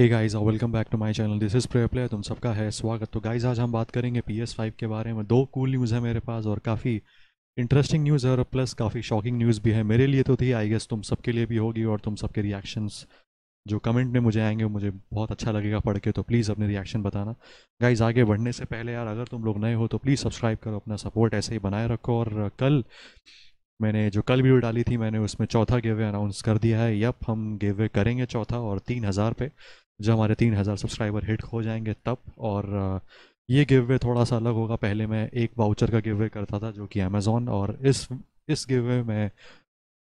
हे guys और welcome back to my channel this is prayer player तुम सबका है स्वागत तो गाइस आज हम बात करेंगे पी एस फाइव के बारे में दो कूल न्यूज़ है मेरे पास और काफ़ी इंटरेस्टिंग न्यूज़ है और प्लस काफ़ी शॉकिंग न्यूज़ भी है मेरे लिए तो थी आई गेस तुम सबके लिए भी होगी और तुम सबके रिएक्शंस जो कमेंट में मुझे आएंगे मुझे बहुत अच्छा लगेगा पढ़ के तो प्लीज़ अपने रिएक्शन बताना गाइज आगे बढ़ने से पहले यार अगर तुम लोग नए हो तो प्लीज़ सब्सक्राइब करो अपना सपोर्ट ऐसे ही बनाए रखो और कल मैंने जो कल वीडियो डाली थी मैंने उसमें चौथा गेवे अनाउंस कर दिया है यप हम गेवे करेंगे चौथा और तीन हज़ार पे जब हमारे तीन हज़ार सब्सक्राइबर हिट हो जाएंगे तब और ये गिव वे थोड़ा सा अलग होगा पहले मैं एक वाउचर का गिव वे करता था जो कि अमेज़ोन और इस इस गिव वे में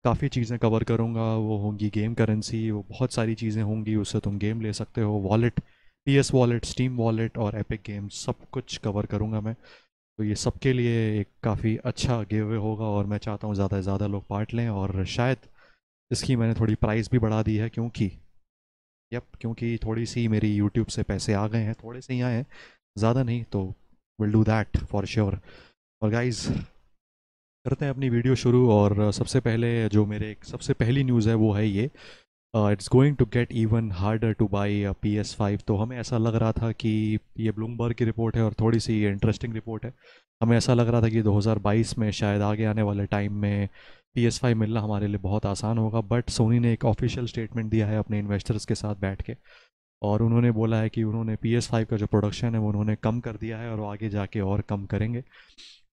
काफ़ी चीज़ें कवर करूँगा वो होंगी गेम करेंसी वो बहुत सारी चीज़ें होंगी उससे तुम गेम ले सकते हो wallet P S wallet Steam wallet और एपिक गेम सब कुछ कवर करूँगा मैं तो ये सबके लिए एक काफ़ी अच्छा गिव वे होगा और मैं चाहता हूँ ज़्यादा से ज़्यादा लोग पार्ट लें और शायद इसकी मैंने थोड़ी प्राइस भी बढ़ा दी है क्योंकि यप क्योंकि थोड़ी सी मेरी यूट्यूब से पैसे आ गए हैं थोड़े से ही आए हैं ज़्यादा नहीं तो will do that for sure और गाइज करते हैं अपनी वीडियो शुरू और सबसे पहले जो मेरे एक सबसे पहली न्यूज़ है वो है ये it's going to get even harder to buy P S five तो हमें ऐसा लग रहा था कि ये ब्लूमबर्ग की रिपोर्ट है और थोड़ी सी इंटरेस्टिंग रिपोर्ट है हमें ऐसा लग रहा था कि 2022 में शायद आगे आने वाले टाइम में पी एस फाइव मिलना हमारे लिए बहुत आसान होगा बट सोनी ने एक ऑफिशियल स्टेटमेंट दिया है अपने इन्वेस्टर्स के साथ बैठ के और उन्होंने बोला है कि उन्होंने पी एस फाइव का जो प्रोडक्शन है वो उन्होंने कम कर दिया है और आगे जाके और कम करेंगे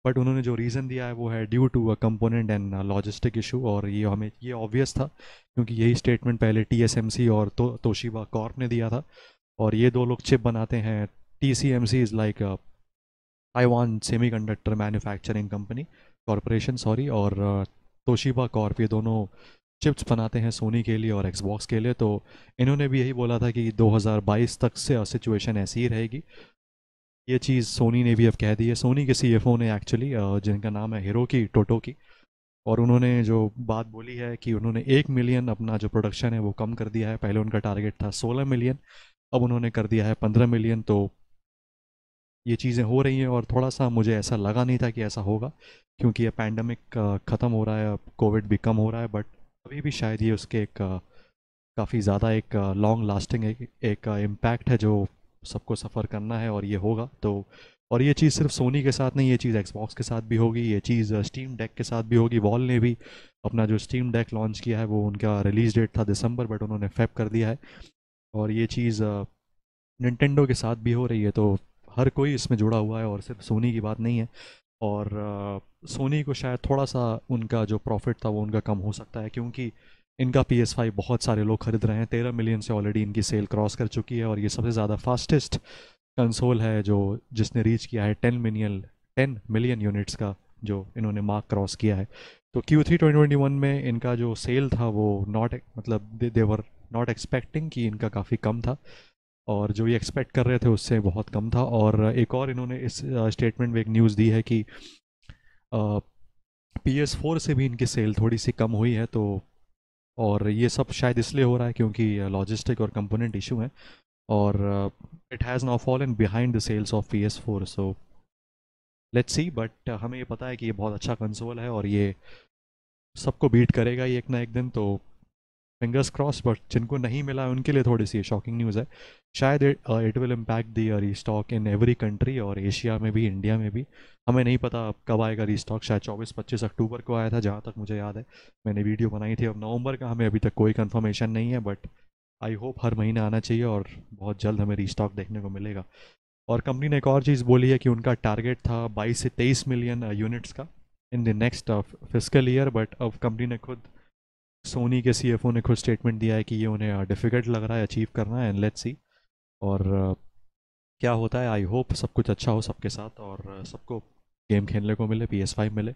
बट उन्होंने जो रीज़न दिया है वो है due to a component and logistic issue और ये हमें ये ऑब्वियस था क्योंकि यही स्टेटमेंट पहले टी एस एम सी और तो, तोशिबा कॉर्प ने दिया था और ये दो लोग चिप बनाते हैं T C M C is like I want semiconductor manufacturing company corporation sorry और तोशिबा कॉर्प ये दोनों चिप्स बनाते हैं सोनी के लिए और एक्सबॉक्स के लिए तो इन्होंने भी यही बोला था कि 2022 तक से सिचुएशन ऐसी ही रहेगी ये चीज़ सोनी ने भी अब कह दी है सोनी के सी ने एक्चुअली जिनका नाम है हीरो की टोटो की और उन्होंने जो बात बोली है कि उन्होंने एक मिलियन अपना जो प्रोडक्शन है वो कम कर दिया है पहले उनका टारगेट था सोलह मिलियन अब उन्होंने कर दिया है पंद्रह मिलियन तो ये चीज़ें हो रही हैं और थोड़ा सा मुझे ऐसा लगा नहीं था कि ऐसा होगा क्योंकि ये पैंडमिक ख़त्म हो रहा है अब कोविड भी कम हो रहा है बट अभी भी शायद ये उसके एक काफ़ी ज़्यादा एक लॉन्ग लास्टिंग एक, एक इम्पैक्ट है जो सबको सफ़र करना है और ये होगा तो और ये चीज़ सिर्फ सोनी के साथ नहीं ये चीज़ एक्सबॉक्स के साथ भी होगी ये चीज़ स्टीम डेक के साथ भी होगी वॉल ने भी अपना जो स्टीम डेक लॉन्च किया है वो उनका रिलीज डेट था दिसंबर बट उन्होंने फेब कर दिया है और ये चीज़ निन्टेंडो के साथ भी हो रही है तो हर कोई इसमें जुड़ा हुआ है और सिर्फ सोनी की बात नहीं है और सोनी को शायद थोड़ा सा उनका जो प्रॉफिट था वो उनका कम हो सकता है क्योंकि इनका पी एस फाइव बहुत सारे लोग खरीद रहे हैं तेरह मिलियन से ऑलरेडी इनकी सेल क्रॉस कर चुकी है और ये सबसे ज़्यादा फास्टेस्ट कंसोल है जो जिसने रीच किया है ten million ten million units का जो इन्होंने मार्क क्रॉस किया है तो Q three twenty twenty one में इनका जो सेल था वो नॉट मतलब दे देवर नॉट एक्सपेक्टिंग कि इनका काफ़ी कम था और जो ये एक्सपेक्ट कर रहे थे उससे बहुत कम था और एक और इन्होंने इस स्टेटमेंट में एक न्यूज़ दी है कि पी एस फोर से भी इनकी सेल थोड़ी सी कम हुई है तो और ये सब शायद इसलिए हो रहा है क्योंकि लॉजिस्टिक और कंपोनेंट इशू हैं और it has now in behind the sales of P S four so let's see but हमें ये पता है कि ये बहुत अच्छा कंसोल है और ये सबको बीट करेगा ये एक ना एक दिन तो फिंगर्स क्रॉस बट जिनको नहीं मिला है उनके लिए थोड़ी सी शॉकिंग न्यूज़ है शायद it will impact the stock in every country और एशिया में भी इंडिया में भी हमें नहीं पता अब कब आएगा री स्टॉक शायद चौबीस पच्चीस अक्टूबर को आया था जहाँ तक मुझे याद है मैंने वीडियो बनाई थी अब नवंबर का हमें अभी तक कोई कन्फर्मेशन नहीं है बट आई होप हर महीने आना चाहिए और बहुत जल्द हमें स्टॉक देखने को मिलेगा और कंपनी ने एक और चीज़ बोली है कि उनका टारगेट था बाईस से तेईस मिलियन यूनिट्स uh, का in the next physical year but अब कंपनी ने खुद सोनी के सी ने खुद स्टेटमेंट दिया है कि ये उन्हें डिफ़िकल्ट uh, लग रहा है अचीव करना है एंड लेट्स सी और uh, क्या होता है आई होप सब कुछ अच्छा हो सबके साथ और uh, सबको गेम खेलने को मिले पी एस फाइव मिले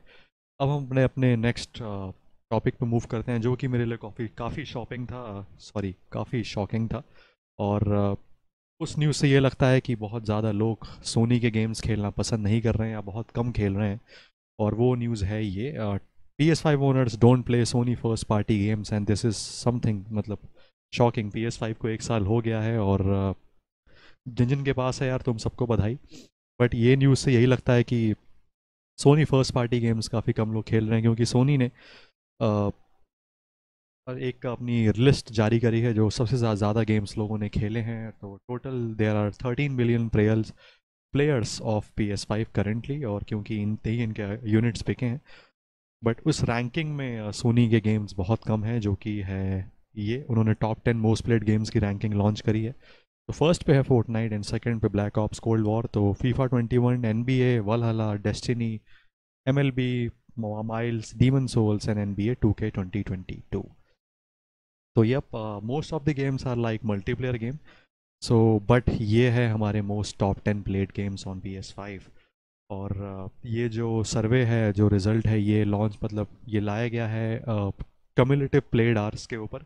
अब हम अपने अपने नेक्स्ट टॉपिक पे मूव करते हैं जो कि मेरे लिए काफ़ी काफ़ी शॉपिंग था सॉरी काफ़ी शॉकिंग था और उस न्यूज़ से ये लगता है कि बहुत ज़्यादा लोग सोनी के गेम्स खेलना पसंद नहीं कर रहे हैं या बहुत कम खेल रहे हैं और वो न्यूज़ है ये P S five owners don't play Sony first party games and this is something मतलब शॉकिंग पी एस फाइव को एक साल हो गया है और जिन जिन के पास है यार तुम सबको बधाई बट ये न्यूज़ से यही लगता है कि सोनी फर्स्ट पार्टी गेम्स काफ़ी कम लोग खेल रहे हैं क्योंकि सोनी ने आ, एक अपनी लिस्ट जारी करी है जो सबसे ज़्यादा गेम्स लोगों ने खेले हैं तो total there are thirteen billion players players of P S five currently और क्योंकि इन ही इनके यूनिट्स बिके हैं बट उस रैंकिंग में सोनी uh, के गेम्स बहुत कम हैं जो कि है ये उन्होंने top ten most played games की रैंकिंग लॉन्च करी है तो फर्स्ट पे है फोर्ट नाइट एंड सेकेंड पे ब्लैक ऑप्स कोल्ड वॉर तो FIFA twenty one N B A Valhalla Destiny M L B Miles Demon Souls and N B A two K twenty twenty two तो ये most of the games are like multiplayer game so but ये है हमारे most top ten played games on P S five और ये जो सर्वे है जो रिज़ल्ट है ये लॉन्च मतलब ये लाया गया है कम्युनिटिव प्लेड आर्स के ऊपर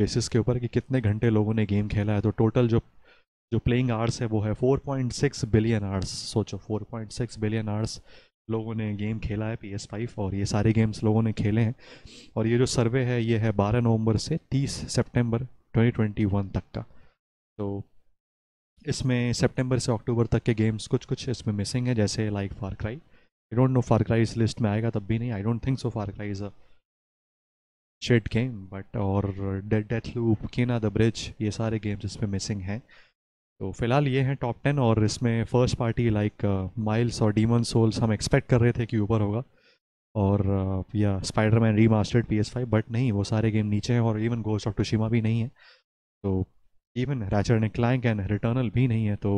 बेसिस के ऊपर कि कितने घंटे लोगों ने गेम खेला है तो टोटल जो जो प्लेइंग आर्स है वो है 4.6 बिलियन आर्स सोचो 4.6 बिलियन आर्स लोगों ने गेम खेला है पी एस फाइव और ये सारे गेम्स लोगों ने खेले हैं और ये जो सर्वे है ये है 12 नवंबर से 30 सितंबर 2021 तक का तो इसमें सितंबर से अक्टूबर तक के गेम्स कुछ कुछ इसमें मिसिंग है जैसे like Far Cry I don't know Far Cry इस लिस्ट में आएगा तब भी नहीं I don't think so Far Cry is a shed game but और dead Deathloop Kena the Bridge ये सारे गेम्स इसमें मिसिंग हैं तो फिलहाल ये हैं टॉप टेन और इसमें फर्स्ट पार्टी लाइक माइल्स और डीमन सोल्स हम एक्सपेक्ट कर रहे थे कि ऊपर होगा और uh, या Spiderman remastered P S five but नहीं वो सारे गेम नीचे हैं और इवन गोस्ट ऑफ टोशिमा भी नहीं है तो इवन रैचर ने क्लाइंक एंड रिटर्नल भी नहीं है तो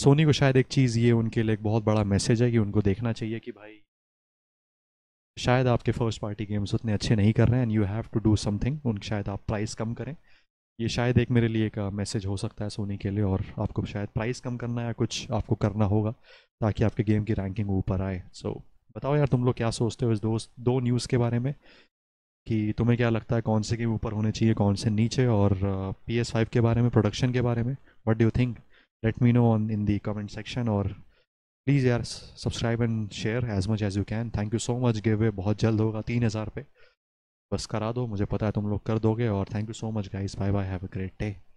सोनी को शायद एक चीज़ ये उनके लिए एक बहुत बड़ा मैसेज है कि उनको देखना चाहिए कि भाई शायद आपके फर्स्ट पार्टी गेम्स उतने अच्छे नहीं कर रहे हैं and you have to do something उन शायद आप प्राइस कम करें ये शायद एक मेरे लिए एक मैसेज हो सकता है सोनी के लिए और आपको शायद प्राइस कम करना या कुछ आपको करना होगा ताकि आपके गेम की रैंकिंग ऊपर आए सो so, बताओ यार तुम लोग क्या सोचते हो इस दो दो न्यूज़ के बारे में कि तुम्हें क्या लगता है कौन से के ऊपर होने चाहिए कौन से नीचे और पी एस फाइव के बारे में प्रोडक्शन के बारे में what do think let me know on in the comment section और प्लीज़ यार subscribe and share as much as you can thank you so much giveaway बहुत जल्द होगा तीन हज़ार पे बस करा दो मुझे पता है तुम लोग कर दोगे और thank you so much guys bye bye have a great day